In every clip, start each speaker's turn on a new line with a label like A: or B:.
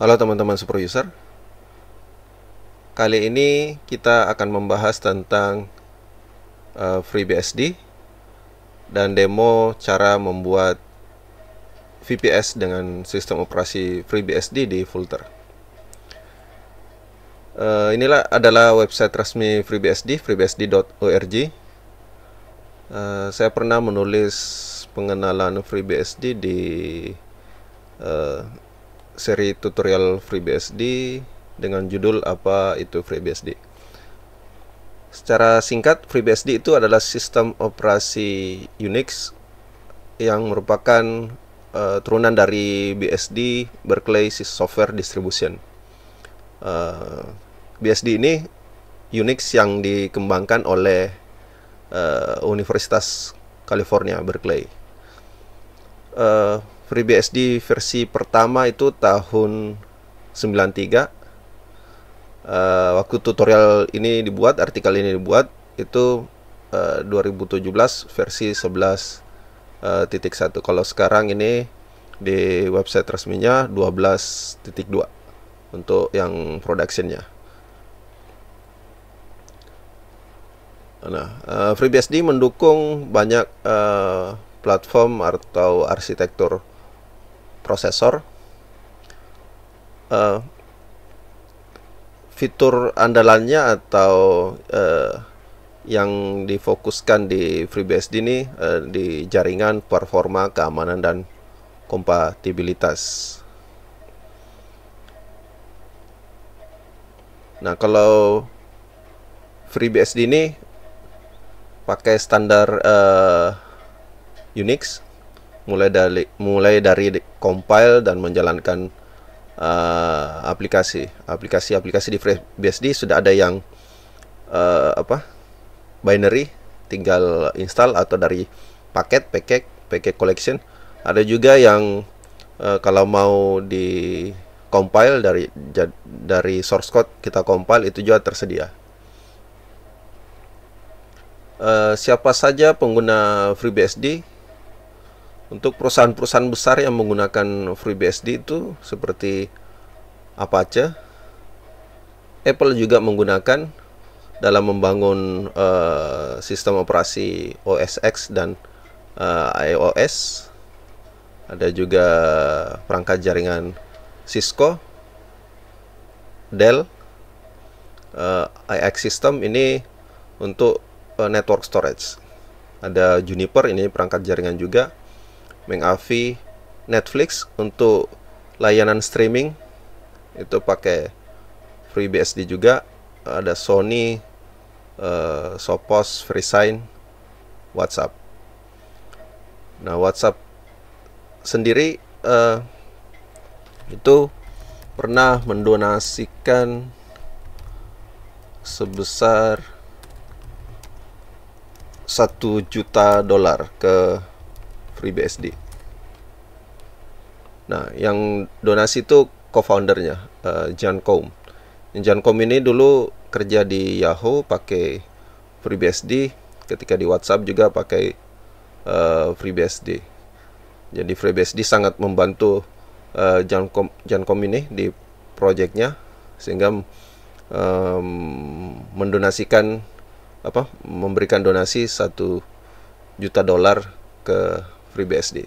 A: Halo teman-teman super user. Kali ini kita akan membahas tentang uh, FreeBSD dan demo cara membuat VPS dengan sistem operasi FreeBSD di Fulter. Uh, eh, inilah adalah website resmi FreeBSD, freebsd.org. Uh, eh, saya pernah menulis pengenalan FreeBSD di seri tutorial FreeBSD dengan judul apa itu FreeBSD. Secara singkat, FreeBSD itu adalah sistem operasi Unix yang merupakan uh, turunan dari BSD Berkeley Software Distribution. Uh, eh, BSD ini Unix yang dikembangkan oleh uh, Universitas California Berkeley. Uh, FreeBSD versi pertama itu tahun 93 uh, eh, waktu tutorial ini dibuat, artikel ini dibuat itu eh, uh, 2017 versi 11 uh, eh, titik satu. Kalau sekarang ini di website resminya 12.2 untuk yang productionnya. Nah, uh, FreeBSD mendukung banyak uh, platform atau arsitektur prosesor uh, fitur andalannya atau uh, yang difokuskan di FreeBSD ini uh, di jaringan, performa, keamanan dan kompatibilitas. Nah, kalau FreeBSD ini pakai standar uh, Unix mulai dari mulai dari compile dan menjalankan uh, aplikasi aplikasi aplikasi di FreeBSD sudah ada yang uh, apa binary tinggal install atau dari paket paket paket collection ada juga yang uh, kalau mau di compile dari dari source code kita compile itu juga tersedia uh, siapa saja pengguna FreeBSD untuk perusahaan-perusahaan besar yang menggunakan FreeBSD itu seperti Apache, Apple juga menggunakan dalam membangun uh, sistem operasi OS X dan uh, eh, iOS. Ada juga perangkat jaringan Cisco, Dell, uh, eh, iX System ini untuk uh, network storage. Ada Juniper ini perangkat jaringan juga mengavi Netflix untuk layanan streaming itu pakai FreeBSD juga ada Sony uh, eh, Sopos FreeSign WhatsApp nah WhatsApp sendiri uh, itu pernah mendonasikan sebesar satu juta dolar ke FreeBSD. Nah, yang donasi itu co-foundernya uh, eh, John Com. John Com ini dulu kerja di Yahoo pakai FreeBSD, ketika di WhatsApp juga pakai uh, eh, FreeBSD. Jadi FreeBSD sangat membantu uh, eh, John Com John Com ini di proyeknya sehingga um, mendonasikan apa memberikan donasi satu juta dolar ke FreeBSD.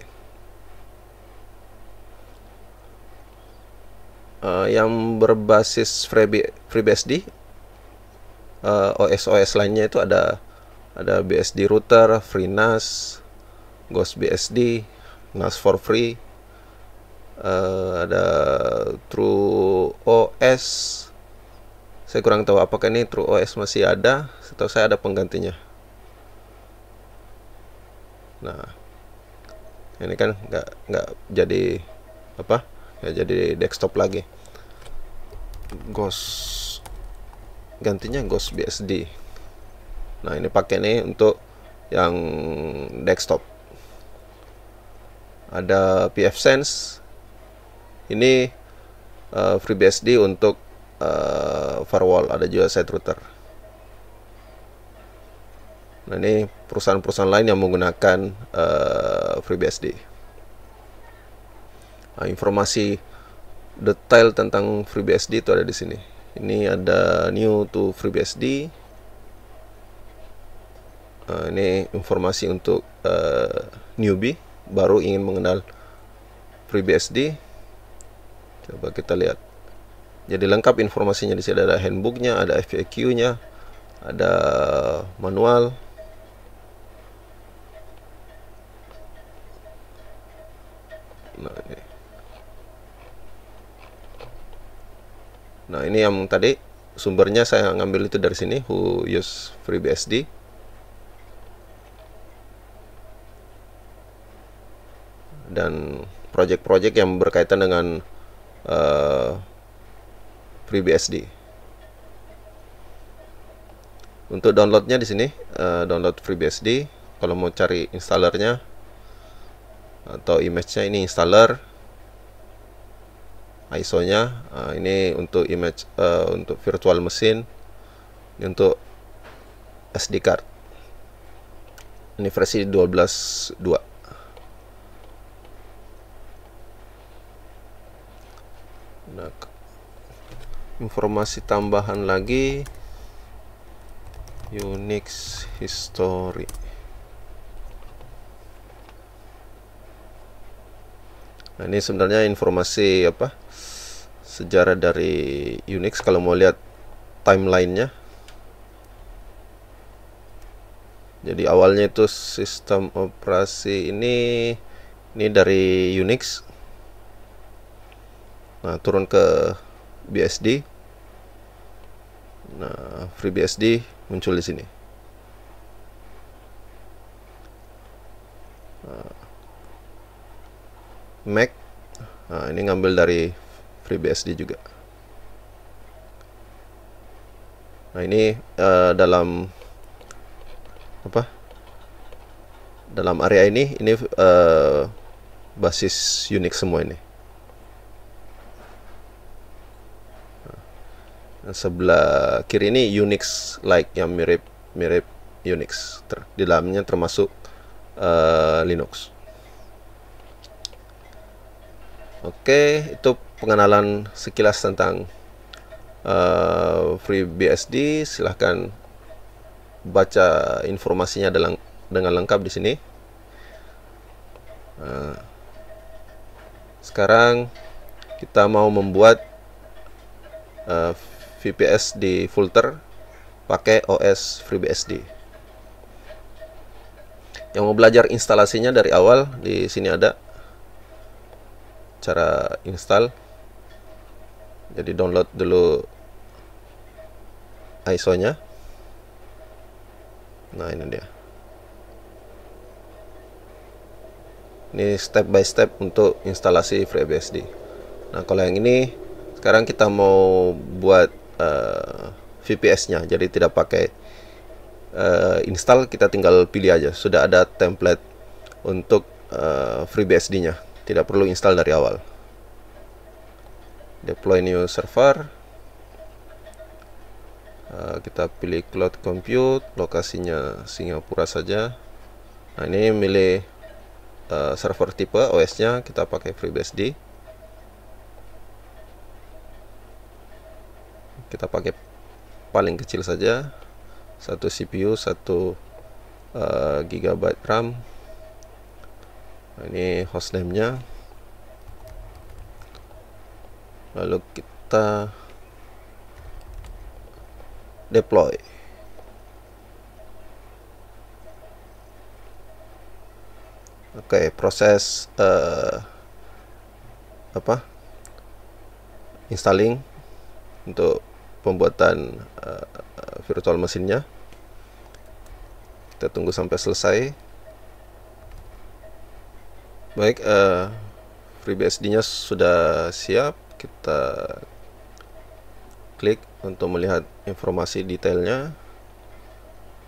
A: Uh, eh, yang berbasis Free, FreeBSD uh, eh, OS OS lainnya itu ada ada BSD router, FreeNAS, GhostBSD, NAS for free, uh, ada TrueOS. Saya kurang tahu apakah ini TrueOS masih ada. atau saya ada penggantinya. Nah, ini kan nggak nggak jadi apa nggak jadi desktop lagi ghost gantinya ghost BSD nah ini pakai nih untuk yang desktop ada PF Sense ini uh, eh, FreeBSD untuk uh, firewall ada juga side router Nah ini perusahaan-perusahaan lain yang menggunakan uh, FreeBSD. Nah, informasi detail tentang FreeBSD itu ada di sini. Ini ada new to FreeBSD. Uh, ini informasi untuk uh, newbie baru ingin mengenal FreeBSD. Coba kita lihat. Jadi lengkap informasinya di sini ada handbooknya, ada FAQ-nya, ada manual, Nah ini yang tadi sumbernya saya ngambil itu dari sini who use FreeBSD dan project-project yang berkaitan dengan uh, FreeBSD. Untuk downloadnya di sini uh, download FreeBSD. Kalau mau cari installernya atau image-nya ini installer ISO-nya uh, ini untuk image uh, untuk virtual mesin untuk SD card ini versi 12.2 nah informasi tambahan lagi Unix history Nah, ini sebenarnya informasi apa? Sejarah dari Unix kalau mau lihat timelinenya. Jadi awalnya itu sistem operasi ini ini dari Unix. Nah, turun ke BSD. Nah, FreeBSD muncul di sini. Nah, Mac. Nah, ini ngambil dari FreeBSD juga. Nah, ini uh, dalam apa? Dalam area ini ini uh, basis Unix semua ini. Nah, sebelah kiri ini Unix like yang mirip mirip Unix. Ter di dalamnya termasuk uh, Linux. Oke, okay, itu pengenalan sekilas tentang uh, eh, FreeBSD. Silahkan baca informasinya dengan, dengan lengkap di sini. Uh, sekarang kita mau membuat uh, eh, VPS di filter pakai OS FreeBSD. Yang mau belajar instalasinya dari awal di sini ada cara install jadi download dulu ISO nya nah ini dia ini step by step untuk instalasi FreeBSD nah kalau yang ini sekarang kita mau buat uh, eh, VPS nya jadi tidak pakai uh, install kita tinggal pilih aja sudah ada template untuk uh, eh, FreeBSD nya tidak perlu install dari awal deploy new server eh, kita pilih cloud compute lokasinya Singapura saja nah ini milih eh, server tipe OS nya kita pakai FreeBSD kita pakai paling kecil saja satu CPU satu uh, gigabyte RAM ini hostname nya lalu kita deploy oke okay, proses uh, apa installing untuk pembuatan uh, virtual mesinnya kita tunggu sampai selesai baik uh, eh, FreeBSD nya sudah siap kita klik untuk melihat informasi detailnya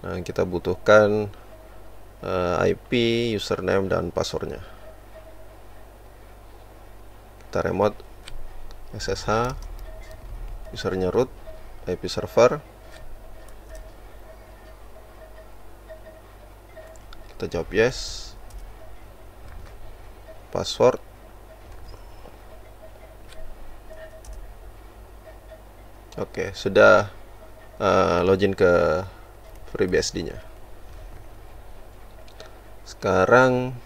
A: nah kita butuhkan uh, eh, IP username dan passwordnya kita remote SSH usernya root IP server kita jawab yes password Oke, sudah uh, login ke FreeBSD-nya. Sekarang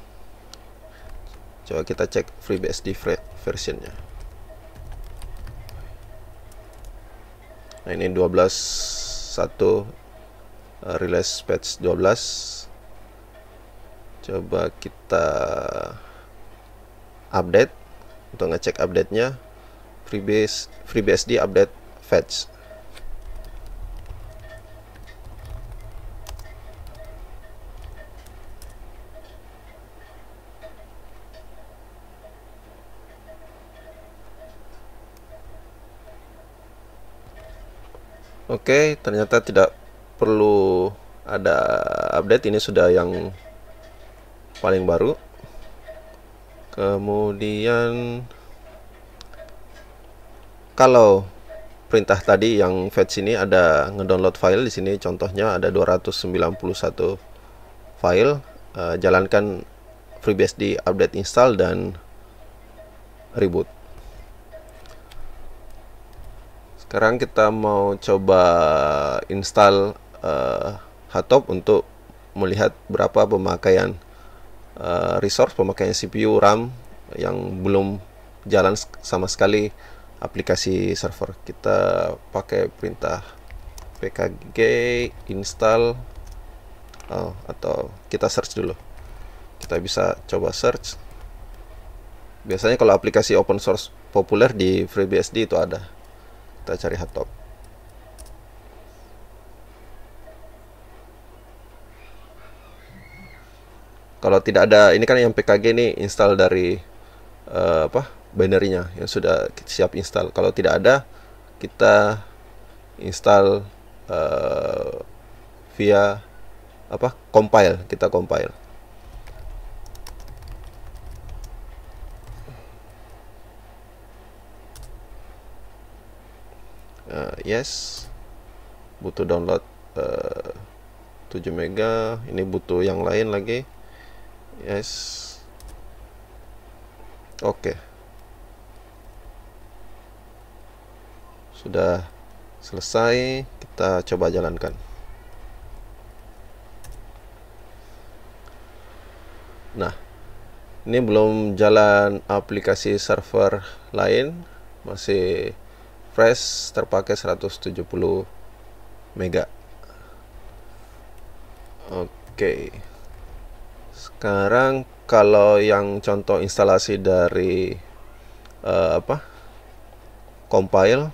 A: coba kita cek FreeBSD nya Nah, ini 12.1 uh, eh, release patch 12. Coba kita update untuk ngecek update-nya freebase FreeBSD update fetch Oke, okay, ternyata tidak perlu ada update ini sudah yang paling baru kemudian kalau perintah tadi yang fetch ini ada ngedownload file di sini contohnya ada 291 file uh, jalankan FreeBSD update install dan reboot sekarang kita mau coba install uh, eh, Hatop untuk melihat berapa pemakaian Eh, resource pemakaian CPU RAM yang belum jalan sama sekali aplikasi server kita pakai perintah pkg install oh, atau kita search dulu kita bisa coba search biasanya kalau aplikasi open source populer di FreeBSD itu ada kita cari hotop kalau tidak ada ini kan yang PKG ini install dari uh, apa binarynya yang sudah siap install kalau tidak ada kita install uh, via apa compile kita compile uh, yes butuh download uh, 7 mega ini butuh yang lain lagi yes oke sudah selesai kita coba jalankan nah ini belum jalan aplikasi server lain masih fresh terpakai 170 mega oke okay. Sekarang kalau yang contoh instalasi dari uh, apa? compile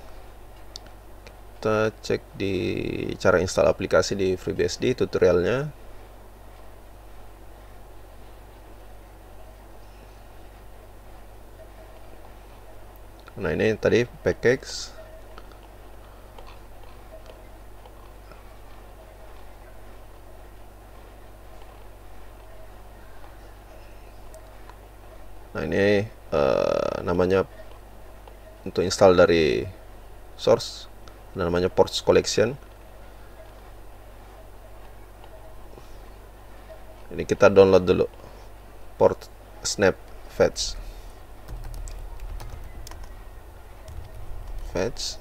A: kita cek di cara install aplikasi di FreeBSD tutorialnya. Nah, ini tadi package ini uh, namanya untuk install dari source namanya ports collection ini kita download dulu port snap fetch fetch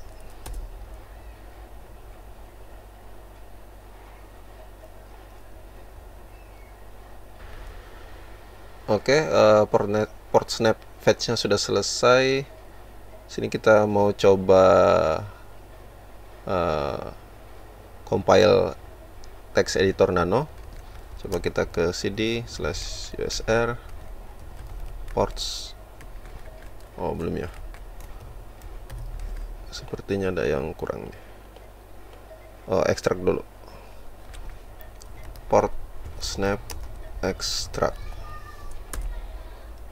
A: Oke, okay, uh, eh, port net, Port snap fetch-nya sudah selesai. Sini kita mau coba uh, compile text editor nano. Coba kita ke cd slash usr ports. Oh belum ya. Sepertinya ada yang kurang nih. Oh extract dulu. Port snap extract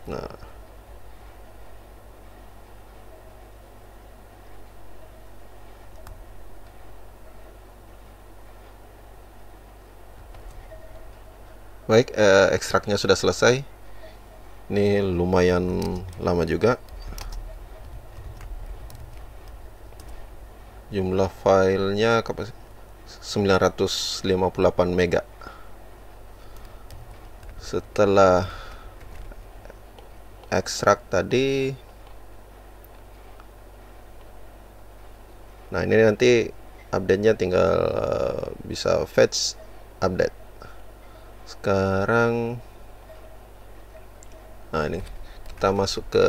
A: Nah. Baik, eh, ekstraknya sudah selesai. Ini lumayan lama juga. Jumlah filenya 958 mega. Setelah ekstrak tadi nah ini nanti update-nya tinggal uh, bisa fetch update sekarang nah ini kita masuk ke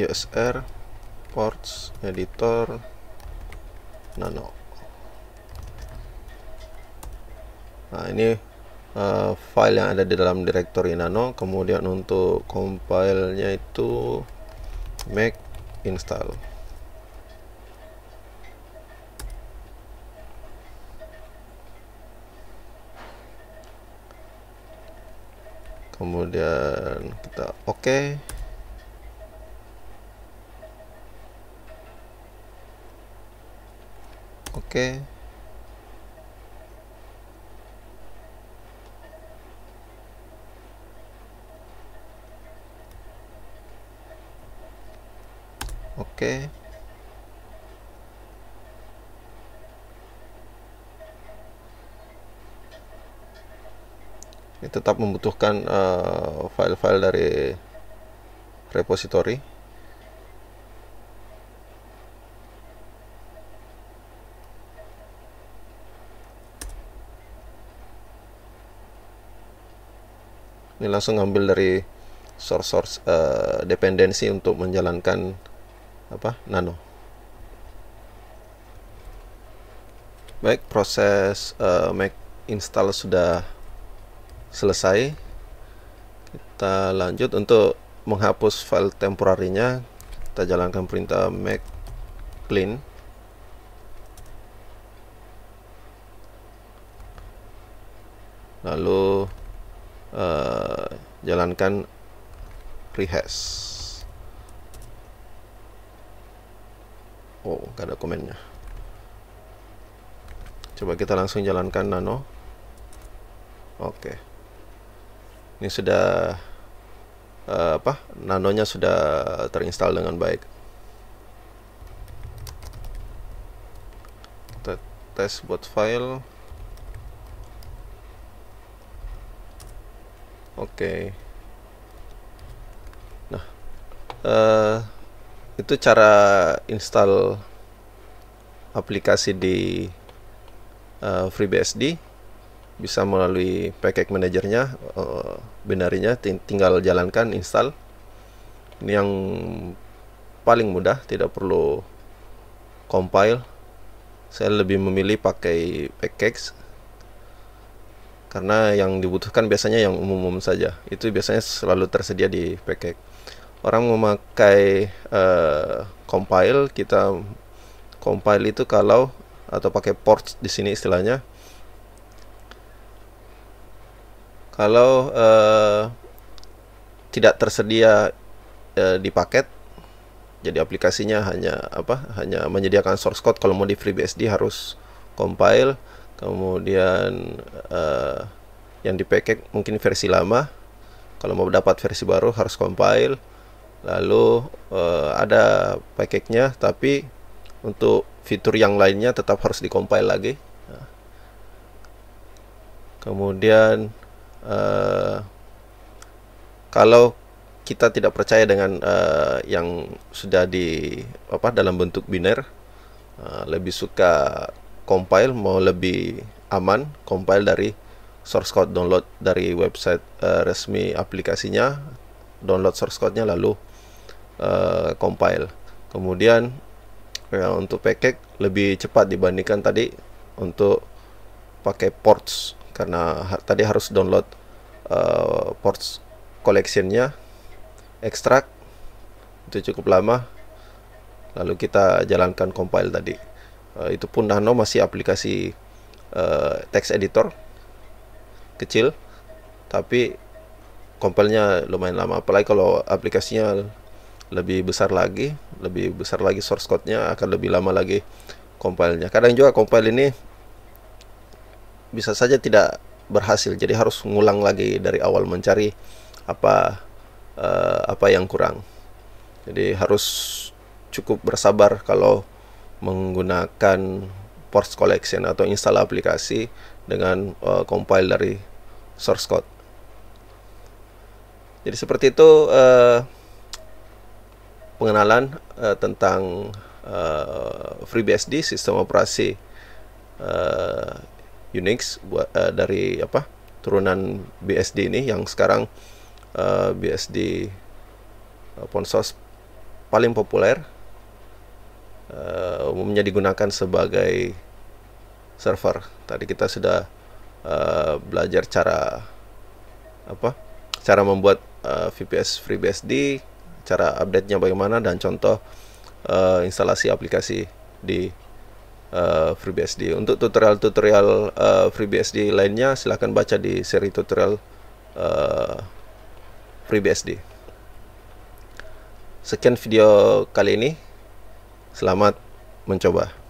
A: USR ports editor nano nah ini uh, file yang ada di dalam directory nano kemudian untuk compile-nya itu make install kemudian kita oke okay. oke okay. okay. ini tetap membutuhkan eh, file-file uh, dari repository ini langsung ngambil dari source-source uh, dependensi untuk menjalankan apa nano baik proses uh, eh, make install sudah selesai kita lanjut untuk menghapus file temporarinya kita jalankan perintah make clean lalu uh, jalankan rehash oh gak ada komennya coba kita langsung jalankan nano oke ini sudah uh, apa nanonya sudah terinstal dengan baik kita tes buat file oke okay. nah uh, itu cara install aplikasi di uh, FreeBSD bisa melalui package manajernya uh, eh, binarinya ting tinggal jalankan install ini yang paling mudah tidak perlu compile saya lebih memilih pakai package karena yang dibutuhkan biasanya yang umum-umum saja itu biasanya selalu tersedia di package orang memakai uh, compile kita compile itu kalau atau pakai port di sini istilahnya kalau uh, tidak tersedia uh, di paket jadi aplikasinya hanya apa hanya menyediakan source code kalau mau di FreeBSD harus compile kemudian uh, yang di package mungkin versi lama kalau mau dapat versi baru harus compile lalu uh, ada package-nya tapi untuk fitur yang lainnya tetap harus dikompil lagi nah. kemudian uh, kalau kita tidak percaya dengan uh, yang sudah di apa dalam bentuk biner uh, lebih suka compile mau lebih aman compile dari source code download dari website uh, resmi aplikasinya download source code-nya lalu uh, compile kemudian ya, untuk package lebih cepat dibandingkan tadi untuk pakai ports karena ha tadi harus download uh, ports collectionnya extract itu cukup lama lalu kita jalankan compile tadi uh, itu pun Nano masih aplikasi uh, text editor kecil tapi compilenya lumayan lama apalagi kalau aplikasinya lebih besar lagi lebih besar lagi source code-nya akan lebih lama lagi compile-nya kadang juga compile ini bisa saja tidak berhasil jadi harus ngulang lagi dari awal mencari apa uh, apa yang kurang jadi harus cukup bersabar kalau menggunakan force collection atau install aplikasi dengan uh, compile dari source code. Jadi seperti itu uh, pengenalan uh, tentang uh, eh, FreeBSD sistem operasi uh, Unix buat uh, dari apa turunan BSD ini yang sekarang uh, BSD ponsos paling populer uh, umumnya digunakan sebagai server. Tadi kita sudah uh, belajar cara apa? cara membuat uh, VPS FreeBSD cara update-nya bagaimana dan contoh uh, instalasi aplikasi di uh, FreeBSD. Untuk tutorial-tutorial uh, FreeBSD lainnya silahkan baca di seri tutorial uh, FreeBSD. Sekian video kali ini. Selamat mencoba.